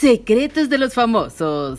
Secretos de los famosos.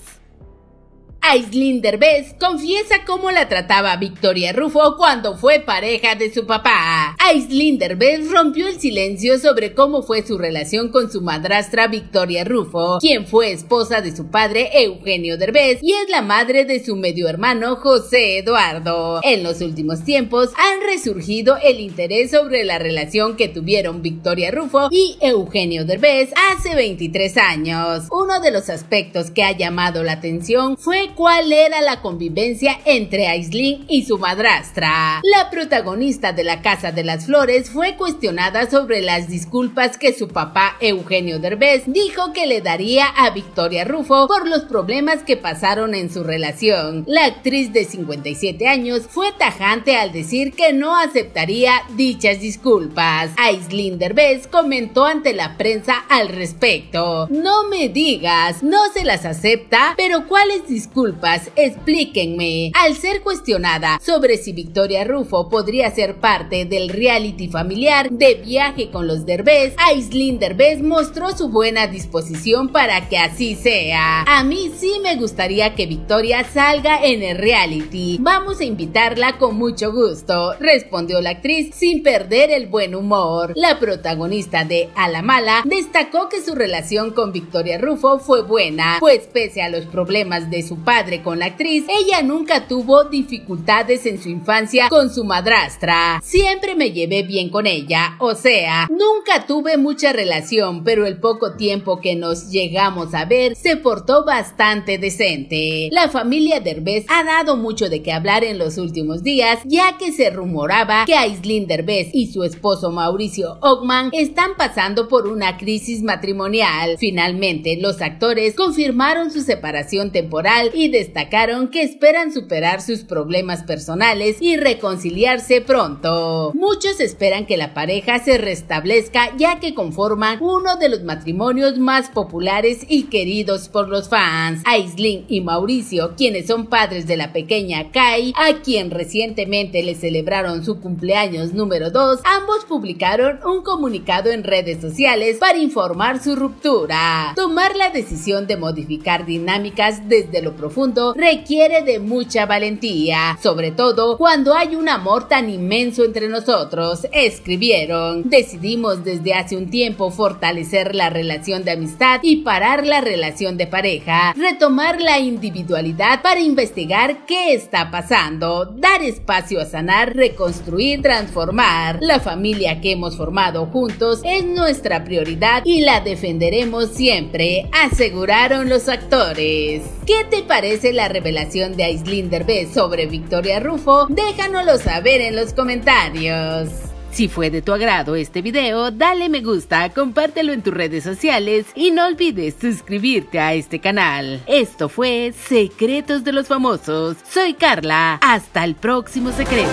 Aislinn Derbez confiesa cómo la trataba Victoria Rufo cuando fue pareja de su papá. Aislinn Derbez rompió el silencio sobre cómo fue su relación con su madrastra Victoria Rufo, quien fue esposa de su padre Eugenio Derbez y es la madre de su medio hermano José Eduardo. En los últimos tiempos han resurgido el interés sobre la relación que tuvieron Victoria Rufo y Eugenio Derbez hace 23 años. Uno de los aspectos que ha llamado la atención fue cuál era la convivencia entre Aislinn y su madrastra. La protagonista de La Casa de las Flores fue cuestionada sobre las disculpas que su papá Eugenio Derbez dijo que le daría a Victoria Rufo por los problemas que pasaron en su relación. La actriz de 57 años fue tajante al decir que no aceptaría dichas disculpas. Aislinn Derbez comentó ante la prensa al respecto. No me digas, no se las acepta, pero ¿cuáles disculpas? disculpas, explíquenme. Al ser cuestionada sobre si Victoria Rufo podría ser parte del reality familiar de viaje con los Derbez, Aislinn Derbez mostró su buena disposición para que así sea. A mí sí me gustaría que Victoria salga en el reality. Vamos a invitarla con mucho gusto, respondió la actriz sin perder el buen humor. La protagonista de A la Mala destacó que su relación con Victoria Rufo fue buena, pues pese a los problemas de su padre, padre con la actriz, ella nunca tuvo dificultades en su infancia con su madrastra. Siempre me llevé bien con ella, o sea, nunca tuve mucha relación, pero el poco tiempo que nos llegamos a ver se portó bastante decente. La familia Derbez ha dado mucho de qué hablar en los últimos días, ya que se rumoraba que Aislinn Derbez y su esposo Mauricio Ogman están pasando por una crisis matrimonial. Finalmente, los actores confirmaron su separación temporal y y destacaron que esperan superar sus problemas personales y reconciliarse pronto. Muchos esperan que la pareja se restablezca ya que conforman uno de los matrimonios más populares y queridos por los fans. Aislin y Mauricio, quienes son padres de la pequeña Kai, a quien recientemente le celebraron su cumpleaños número 2, ambos publicaron un comunicado en redes sociales para informar su ruptura. Tomar la decisión de modificar dinámicas desde lo profundo requiere de mucha valentía, sobre todo cuando hay un amor tan inmenso entre nosotros, escribieron. Decidimos desde hace un tiempo fortalecer la relación de amistad y parar la relación de pareja, retomar la individualidad para investigar qué está pasando, dar espacio a sanar, reconstruir, transformar. La familia que hemos formado juntos es nuestra prioridad y la defenderemos siempre, aseguraron los actores. ¿Qué te parece la revelación de Aislinder B sobre Victoria Rufo? Déjanoslo saber en los comentarios. Si fue de tu agrado este video, dale me gusta, compártelo en tus redes sociales y no olvides suscribirte a este canal. Esto fue Secretos de los Famosos. Soy Carla. Hasta el próximo secreto.